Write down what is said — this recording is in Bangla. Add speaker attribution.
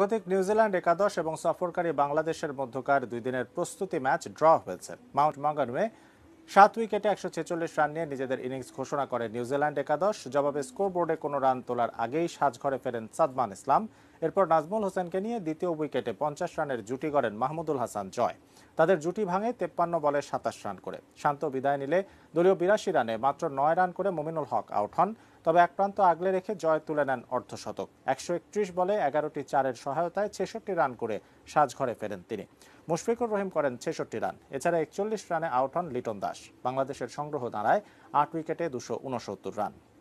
Speaker 1: স্বাগতিক নিউজিল্যান্ড একাদশ এবং সফরকারী বাংলাদেশের মধ্যকার দুই দিনের প্রস্তুতি ম্যাচ ড্র হয়েছে মাউন্ট মাঙ্গানুয়ে সাত উইকেটে একশো ছেচল্লিশ রান নিয়ে নিজেদের ইনিংস ঘোষণা করে নিউজিল্যান্ড একাদশ জবাবে স্কোরবোর্ডে কোনো রান তোলার আগেই সাজঘরে ফেরেন সাদমান ইসলাম এরপর নাজমুল হোসেনকে নিয়ে দ্বিতীয় উইকেটে পঞ্চাশ রানের জুটি গড়েন মাহমুদুল হাসান জয় তাদের জুটি ভাঙে তেপ্পান্ন বলে সাতাশ রান করে শান্ত বিদায় নিলে দলীয় বিরাশি রানে মাত্র নয় রান করে মমিনুল হক আউট হন তবে এক প্রান্ত আগলে রেখে জয় তুলে নেন অর্ধশতক একশো একত্রিশ বলে এগারোটি চারের সহায়তায় ছেষট্টি রান করে সাজঘরে ফেরেন তিনি মুশফিকুর রহিম করেন ছেষট্টি রান এছাড়া একচল্লিশ রানে আউট হন লিটন দাস বাংলাদেশের সংগ্রহ দাঁড়ায় আট উইকেটে দুশো উনসত্তর রান